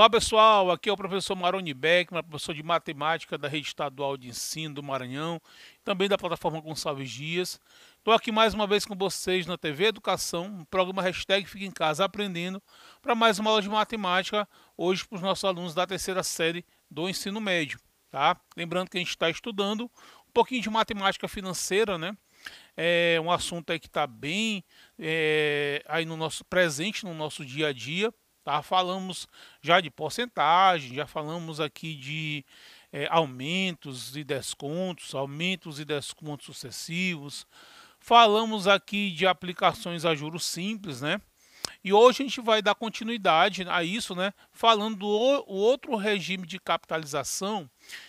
Olá pessoal, aqui é o professor Maroni Beckman, professor de matemática da Rede Estadual de Ensino do Maranhão, também da plataforma Gonçalves Dias. Estou aqui mais uma vez com vocês na TV Educação, um programa hashtag Fica em Casa Aprendendo, para mais uma aula de matemática, hoje para os nossos alunos da terceira série do ensino médio. Tá? Lembrando que a gente está estudando um pouquinho de matemática financeira, né? É um assunto aí que está bem é, aí no nosso presente, no nosso dia a dia. Tá? Falamos já de porcentagem, já falamos aqui de é, aumentos e descontos, aumentos e descontos sucessivos. Falamos aqui de aplicações a juros simples, né? E hoje a gente vai dar continuidade a isso, né? Falando do outro regime de capitalização,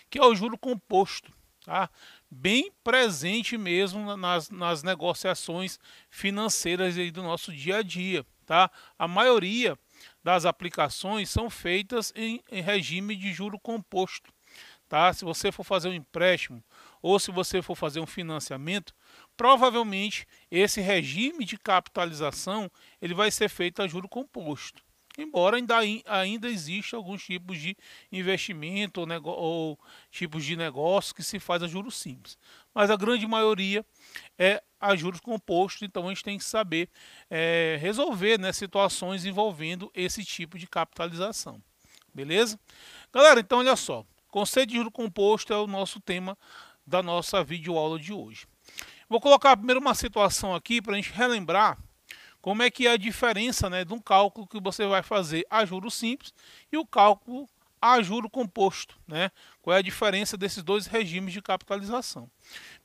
que é o juro composto, tá? Bem presente mesmo nas, nas negociações financeiras aí do nosso dia a dia, tá? A maioria das aplicações são feitas em, em regime de juro composto. Tá? Se você for fazer um empréstimo ou se você for fazer um financiamento, provavelmente esse regime de capitalização ele vai ser feito a juro composto. Embora ainda, ainda exista alguns tipos de investimento ou, ou tipos de negócio que se faz a juro simples mas a grande maioria é a juros compostos, então a gente tem que saber é, resolver né, situações envolvendo esse tipo de capitalização. Beleza? Galera, então olha só, conceito de juro composto é o nosso tema da nossa videoaula de hoje. Vou colocar primeiro uma situação aqui para a gente relembrar como é que é a diferença né, de um cálculo que você vai fazer a juros simples e o cálculo a juro composto, né? Qual é a diferença desses dois regimes de capitalização?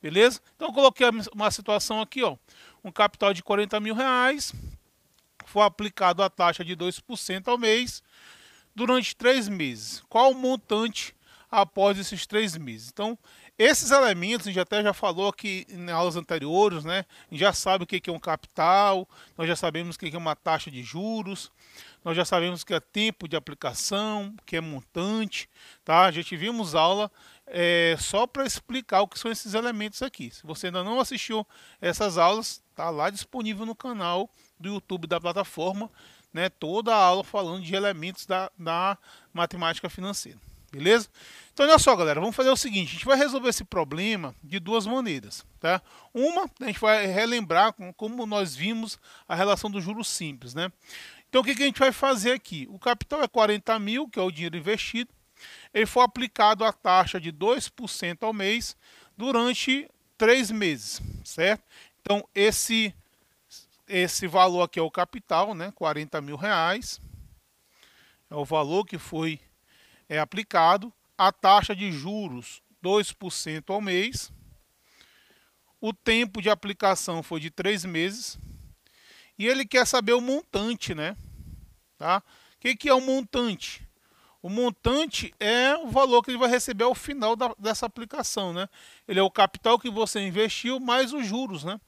Beleza? Então coloquei uma situação aqui, ó, um capital de 40 mil reais, foi aplicado a taxa de 2% ao mês durante três meses. Qual o montante após esses três meses? Então esses elementos, a gente até já falou aqui em aulas anteriores, né? A gente já sabe o que é um capital, nós já sabemos o que é uma taxa de juros, nós já sabemos o que é tempo de aplicação, o que é montante, tá? A gente vimos aula é, só para explicar o que são esses elementos aqui. Se você ainda não assistiu essas aulas, tá lá disponível no canal do YouTube da plataforma, né? Toda a aula falando de elementos da, da matemática financeira beleza? Então, olha só, galera, vamos fazer o seguinte, a gente vai resolver esse problema de duas maneiras, tá? Uma, a gente vai relembrar como nós vimos a relação do juros simples, né? Então, o que, que a gente vai fazer aqui? O capital é 40 mil, que é o dinheiro investido, ele foi aplicado a taxa de 2% ao mês durante três meses, certo? Então, esse, esse valor aqui é o capital, né? 40 mil reais, é o valor que foi é aplicado, a taxa de juros 2% ao mês, o tempo de aplicação foi de três meses e ele quer saber o montante, né? Tá? O que, que é o montante? O montante é o valor que ele vai receber ao final da, dessa aplicação, né? Ele é o capital que você investiu mais os juros, né?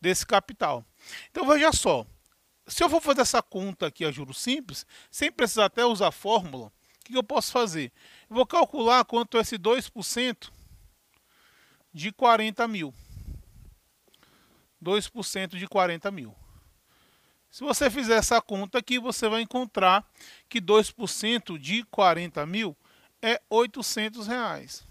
Desse capital. Então veja só, se eu for fazer essa conta aqui a juros simples, sem precisar até usar fórmula, que eu posso fazer? Eu vou calcular quanto é esse 2% de 40 mil. 2% de 40 mil. Se você fizer essa conta aqui, você vai encontrar que 2% de 40 mil é 800 reais.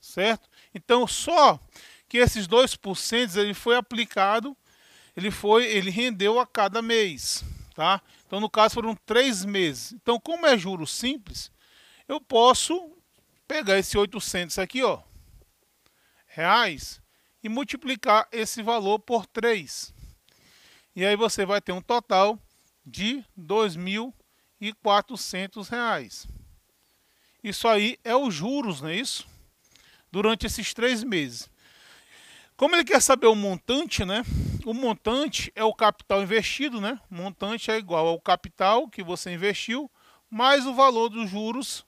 Certo? Então, só que esses 2% ele foi aplicado, ele, foi, ele rendeu a cada mês. Tá? Então, no caso, foram três meses. Então, como é juro simples, eu posso pegar esse 800 aqui, ó, reais, e multiplicar esse valor por três. E aí você vai ter um total de R$ 2.400. Isso aí é os juros, não é isso? Durante esses três meses. Como ele quer saber o montante, né? O montante é o capital investido, né? Montante é igual ao capital que você investiu mais o valor dos juros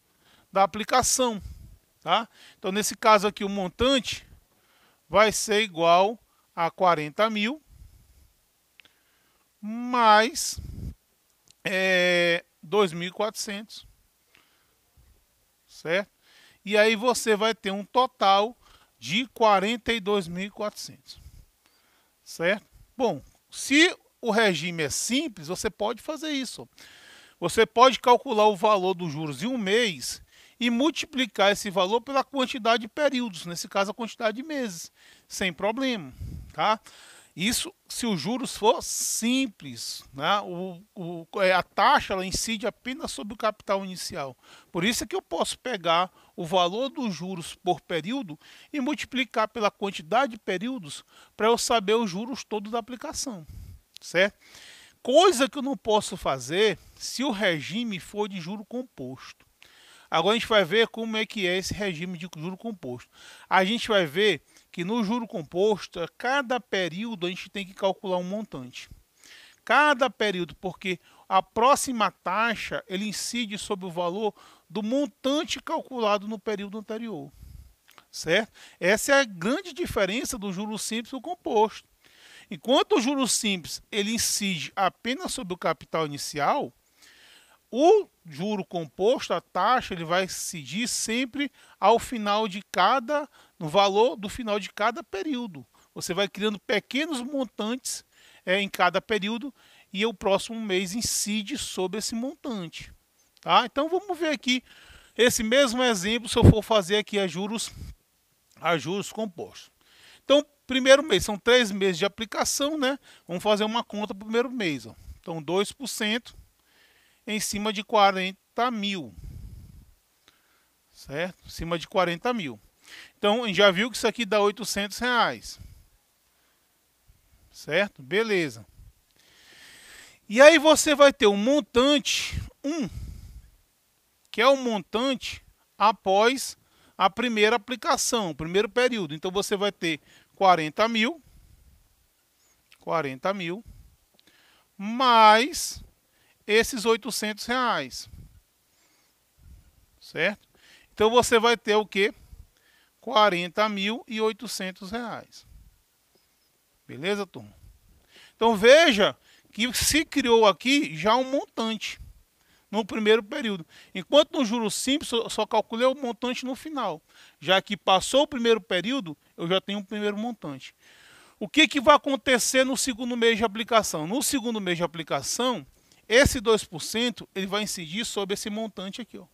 da aplicação, tá? Então nesse caso aqui o montante vai ser igual a 40 mil mais é, 2.400, certo? E aí você vai ter um total de 42.400. Certo? Bom, se o regime é simples, você pode fazer isso. Você pode calcular o valor dos juros em um mês e multiplicar esse valor pela quantidade de períodos, nesse caso a quantidade de meses, sem problema, tá? Isso se os juros for simples. Né? O, o, é, a taxa ela incide apenas sobre o capital inicial. Por isso é que eu posso pegar o valor dos juros por período e multiplicar pela quantidade de períodos para eu saber os juros todos da aplicação. Certo? Coisa que eu não posso fazer se o regime for de juro composto. Agora a gente vai ver como é que é esse regime de juro composto. A gente vai ver que no juro composto, a cada período a gente tem que calcular um montante. Cada período, porque a próxima taxa ele incide sobre o valor do montante calculado no período anterior. Certo? Essa é a grande diferença do juro simples e do composto. Enquanto o juro simples ele incide apenas sobre o capital inicial, o juro composto, a taxa, ele vai incidir sempre ao final de cada, no valor do final de cada período. Você vai criando pequenos montantes é, em cada período e o próximo mês incide sobre esse montante. Tá? Então vamos ver aqui esse mesmo exemplo se eu for fazer aqui a juros, a juros compostos. Então, primeiro mês, são três meses de aplicação, né? Vamos fazer uma conta para o primeiro mês. Ó. Então, 2% em cima de 40 mil. Certo? Em cima de 40 mil. Então, a gente já viu que isso aqui dá 800 reais. Certo? Beleza. E aí você vai ter o um montante 1, que é o um montante após a primeira aplicação, o primeiro período. Então, você vai ter 40 mil, 40 mil, mais esses 800 reais. Certo? Então você vai ter o que? 40.800 reais. Beleza, turma? Então veja que se criou aqui já um montante no primeiro período. Enquanto no juro simples eu só calculei o montante no final. Já que passou o primeiro período, eu já tenho um primeiro montante. O que, que vai acontecer no segundo mês de aplicação? No segundo mês de aplicação, esse 2% ele vai incidir sobre esse montante aqui, ó.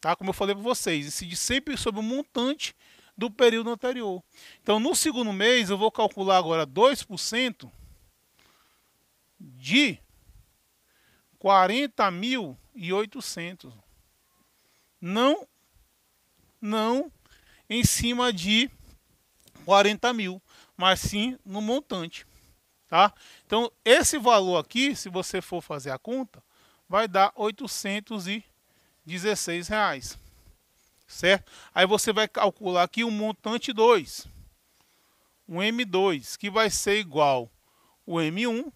Tá? Como eu falei para vocês, incide sempre sobre o montante do período anterior. Então, no segundo mês, eu vou calcular agora 2% de 40.800. Não, não em cima de 40 mil, mas sim no montante. Tá? Então, esse valor aqui, se você for fazer a conta, vai dar 816 reais. Certo? Aí você vai calcular aqui o um montante 2. Um M2, que vai ser igual o M1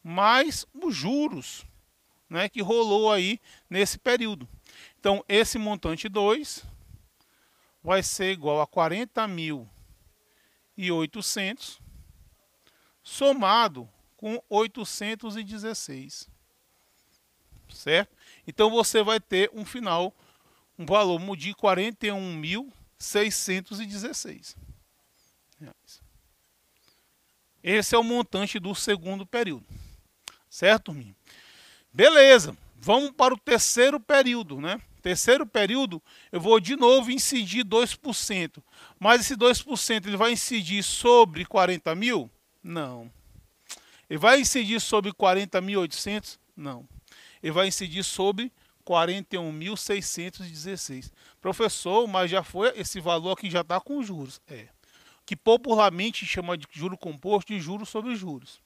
mais os juros né, que rolou aí nesse período. Então, esse montante 2 vai ser igual a 40.800 somado com 816. Certo? Então você vai ter um final, um valor de 41.616. Esse é o montante do segundo período. Certo, turminha? Beleza. Vamos para o terceiro período, né? Terceiro período, eu vou de novo incidir 2%. Mas esse 2% ele vai incidir sobre 40 mil? Não. Ele vai incidir sobre 40.800? Não. Ele vai incidir sobre 41.616. Professor, mas já foi esse valor aqui já está com juros. É. Que popularmente chama de juro composto de juros sobre juros.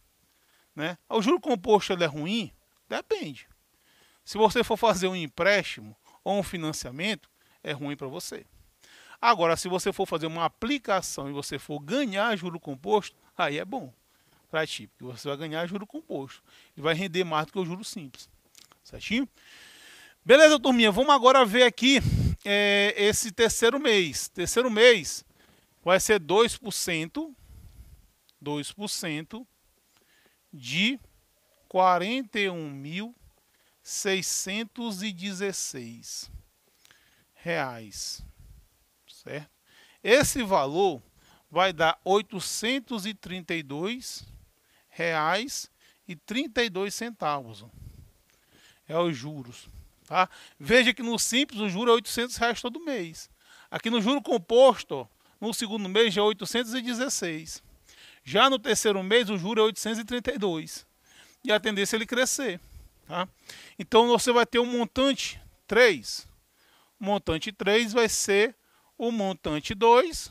Né? O juro composto ele é ruim? Depende. Se você for fazer um empréstimo ou um financiamento, é ruim para você. Agora, se você for fazer uma aplicação e você for ganhar juro composto, aí é bom para ti, porque você vai ganhar juro composto e vai render mais do que o juro simples, certinho? Beleza, turminha, vamos agora ver aqui é, esse terceiro mês. Terceiro mês vai ser 2%, 2% de 41.616 reais, certo? Esse valor vai dar R$ 832,32. É os juros. Tá? Veja que no Simples o juro é R$ 800 reais todo mês. Aqui no juro composto, no segundo mês já é 816. Já no terceiro mês o juro é 832. E a tendência é ele crescer. Tá? Então você vai ter um montante 3. O montante 3 vai ser o montante 2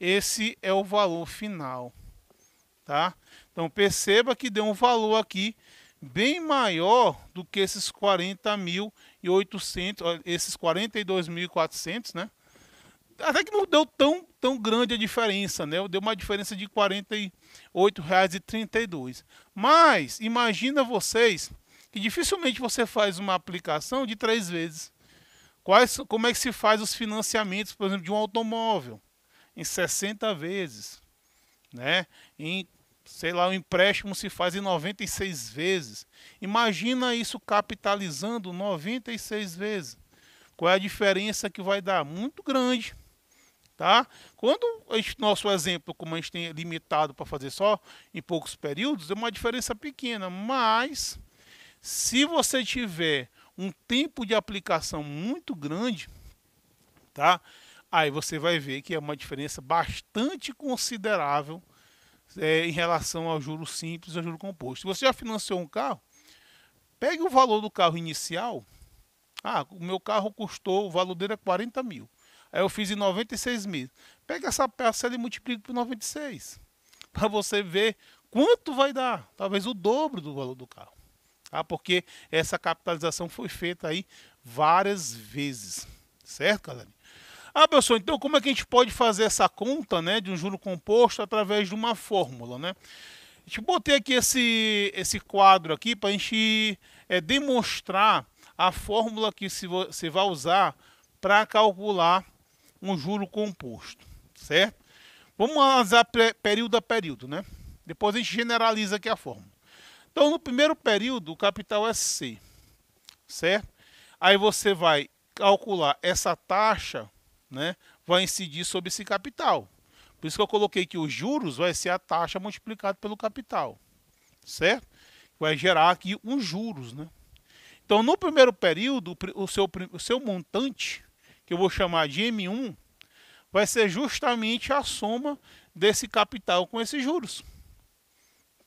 esse é o valor final, tá? Então perceba que deu um valor aqui bem maior do que esses 40.800, esses 42.400, né? Até que não deu tão, tão grande a diferença, né? Deu uma diferença de R$ 48,32. Mas imagina vocês que dificilmente você faz uma aplicação de três vezes. Quais, como é que se faz os financiamentos, por exemplo, de um automóvel? em 60 vezes, né? Em sei lá, o empréstimo se faz em 96 vezes. Imagina isso capitalizando 96 vezes. Qual é a diferença que vai dar? Muito grande. Tá? Quando o nosso exemplo, como a gente tem limitado para fazer só em poucos períodos, é uma diferença pequena, mas se você tiver um tempo de aplicação muito grande, tá? aí você vai ver que é uma diferença bastante considerável é, em relação ao juro simples e ao juro composto. Se você já financiou um carro, pegue o valor do carro inicial. Ah, o meu carro custou, o valor dele é 40 mil. Aí eu fiz em 96 meses. Pega essa parcela e multiplica por 96. Para você ver quanto vai dar. Talvez o dobro do valor do carro. Ah, Porque essa capitalização foi feita aí várias vezes. Certo, galera? Ah, pessoal, então como é que a gente pode fazer essa conta né, de um juro composto através de uma fórmula? Né? A gente botei aqui esse, esse quadro aqui para a gente é, demonstrar a fórmula que você vai usar para calcular um juro composto, certo? Vamos analisar período a período, né? Depois a gente generaliza aqui a fórmula. Então, no primeiro período, o capital é C, certo? Aí você vai calcular essa taxa né, vai incidir sobre esse capital. Por isso que eu coloquei que os juros vai ser a taxa multiplicada pelo capital, certo? Vai gerar aqui uns um juros, né? Então, no primeiro período, o seu, o seu montante, que eu vou chamar de M1, vai ser justamente a soma desse capital com esses juros.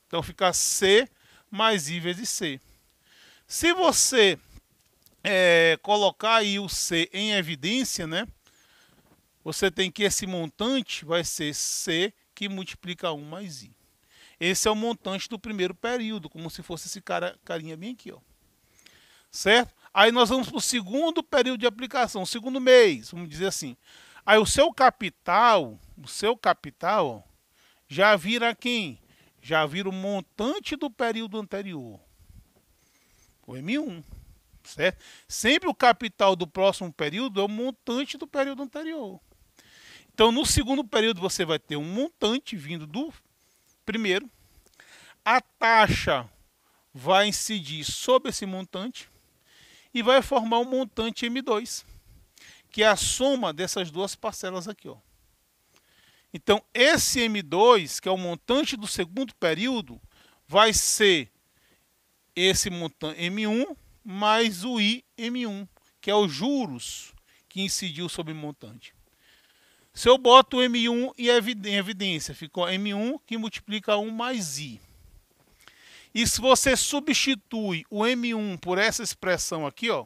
Então, fica C mais I vezes C. Se você é, colocar aí o C em evidência, né? você tem que esse montante vai ser C que multiplica 1 mais I. Esse é o montante do primeiro período, como se fosse esse cara, carinha bem aqui, ó. Certo? Aí nós vamos para o segundo período de aplicação, o segundo mês, vamos dizer assim. Aí o seu capital, o seu capital, ó, já vira quem? Já vira o montante do período anterior. O M1. Certo? Sempre o capital do próximo período é o montante do período anterior. Então, no segundo período, você vai ter um montante vindo do primeiro. A taxa vai incidir sobre esse montante e vai formar um montante M2, que é a soma dessas duas parcelas aqui. Ó. Então, esse M2, que é o montante do segundo período, vai ser esse montante M1 mais o IM1, que é os juros que incidiu sobre o montante. Se eu boto M1 e em evidência, ficou M1 que multiplica 1 mais I. E se você substitui o M1 por essa expressão aqui, ó,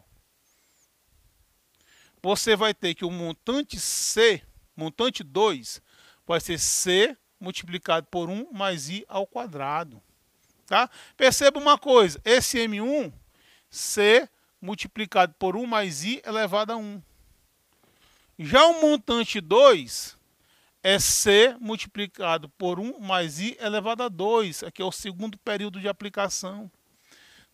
você vai ter que o montante C, montante 2, vai ser C multiplicado por 1 mais I ao quadrado. Tá? Perceba uma coisa, esse M1, C multiplicado por 1 mais I elevado a 1. Já o montante 2 é C multiplicado por 1 mais I elevado a 2. Aqui é o segundo período de aplicação.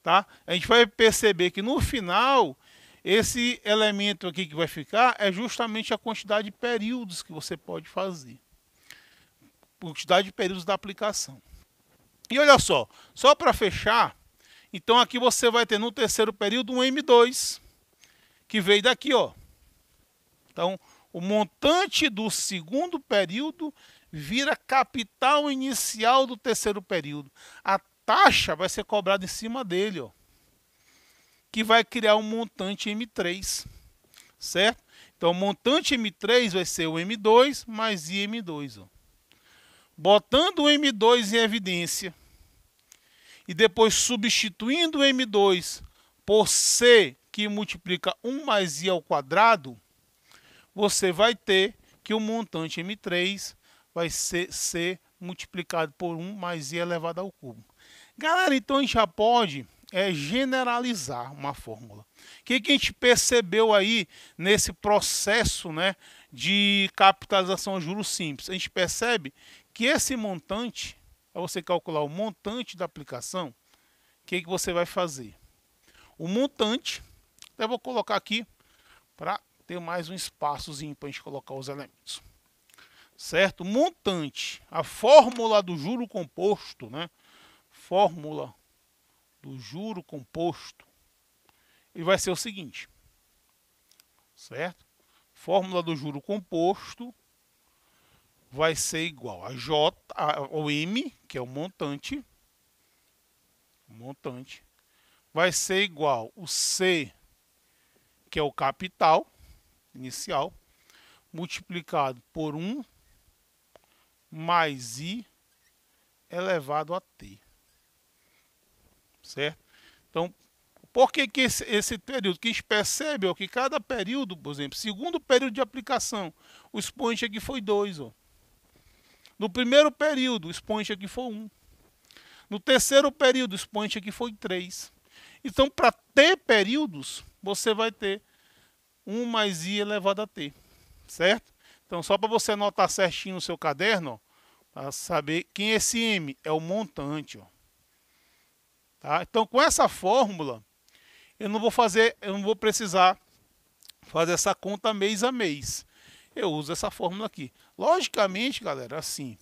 Tá? A gente vai perceber que no final, esse elemento aqui que vai ficar é justamente a quantidade de períodos que você pode fazer. Quantidade de períodos da aplicação. E olha só, só para fechar, então aqui você vai ter no terceiro período um M2, que veio daqui, ó, então, o montante do segundo período vira capital inicial do terceiro período. A taxa vai ser cobrada em cima dele, ó, que vai criar um montante M3, certo? Então, o montante M3 vai ser o M2 mais IM2. Ó. Botando o M2 em evidência e depois substituindo o M2 por C, que multiplica 1 mais I ao quadrado, você vai ter que o montante M3 vai ser, ser multiplicado por 1 mais i elevado ao cubo. Galera, então a gente já pode é, generalizar uma fórmula. O que, que a gente percebeu aí nesse processo né, de capitalização a juros simples? A gente percebe que esse montante, ao você calcular o montante da aplicação, o que, que você vai fazer? O montante, eu vou colocar aqui para ter mais um espaçozinho para a gente colocar os elementos. Certo? Montante. A fórmula do juro composto, né? Fórmula do juro composto. E vai ser o seguinte. Certo? Fórmula do juro composto vai ser igual a J, a, o M, que é o montante, montante, vai ser igual o C, que é o capital, inicial, multiplicado por 1 mais i elevado a t. Certo? Então, por que, que esse, esse, período? Que a gente percebe ó, que cada período, por exemplo, segundo período de aplicação, o expoente aqui foi 2. No primeiro período, o expoente aqui foi 1. Um. No terceiro período, o expoente aqui foi 3. Então, para ter períodos, você vai ter 1 mais i elevado a t, certo? Então, só para você anotar certinho no seu caderno, para saber quem é esse m, é o montante. Ó. Tá? Então, com essa fórmula, eu não vou fazer, eu não vou precisar fazer essa conta mês a mês. Eu uso essa fórmula aqui. Logicamente, galera, assim,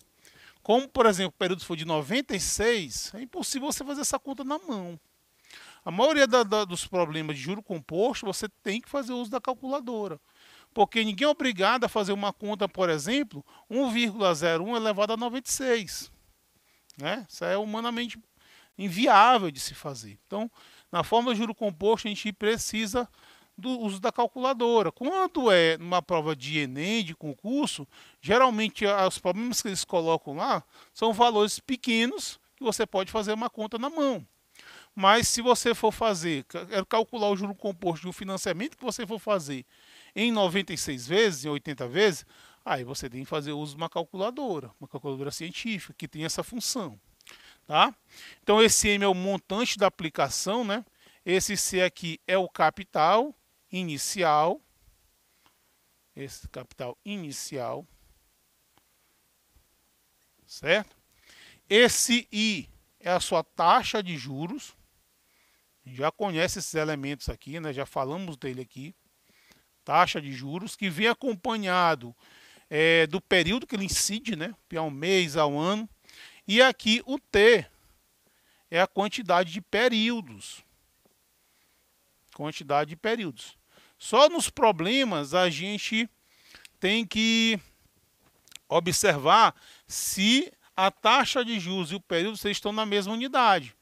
como, por exemplo, o período foi de 96, é impossível você fazer essa conta na mão. A maioria da, da, dos problemas de juro composto, você tem que fazer uso da calculadora. Porque ninguém é obrigado a fazer uma conta, por exemplo, 1,01 elevado a 96. Né? Isso é humanamente inviável de se fazer. Então, na forma de juro composto, a gente precisa do uso da calculadora. Quando é numa prova de Enem, de concurso, geralmente os problemas que eles colocam lá são valores pequenos que você pode fazer uma conta na mão. Mas se você for fazer, é, calcular o juro composto um financiamento que você for fazer em 96 vezes, em 80 vezes, aí você tem que fazer uso de uma calculadora, uma calculadora científica que tem essa função, tá? Então esse M é o montante da aplicação, né? Esse C aqui é o capital inicial, esse capital inicial, certo? Esse I é a sua taxa de juros, já conhece esses elementos aqui, né? já falamos dele aqui. Taxa de juros que vem acompanhado é, do período que ele incide, né? a um mês, ao ano. E aqui o T é a quantidade de períodos. Quantidade de períodos. Só nos problemas a gente tem que observar se a taxa de juros e o período estão na mesma unidade.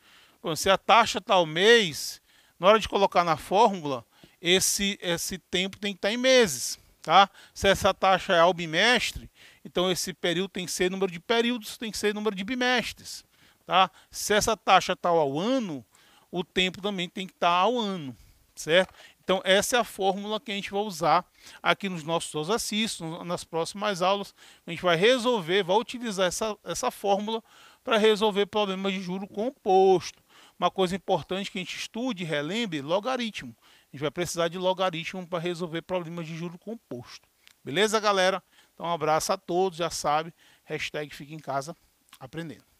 Se a taxa está ao mês, na hora de colocar na fórmula, esse, esse tempo tem que estar tá em meses. Tá? Se essa taxa é ao bimestre, então esse período tem que ser número de períodos, tem que ser número de bimestres. Tá? Se essa taxa está ao ano, o tempo também tem que estar tá ao ano. Certo? Então, essa é a fórmula que a gente vai usar aqui nos nossos exercícios, nas próximas aulas. A gente vai resolver, vai utilizar essa, essa fórmula para resolver problemas de juro composto uma coisa importante que a gente estude relembre, logaritmo. A gente vai precisar de logaritmo para resolver problemas de juro composto. Beleza, galera? Então, um abraço a todos, já sabe, hashtag fica em casa aprendendo.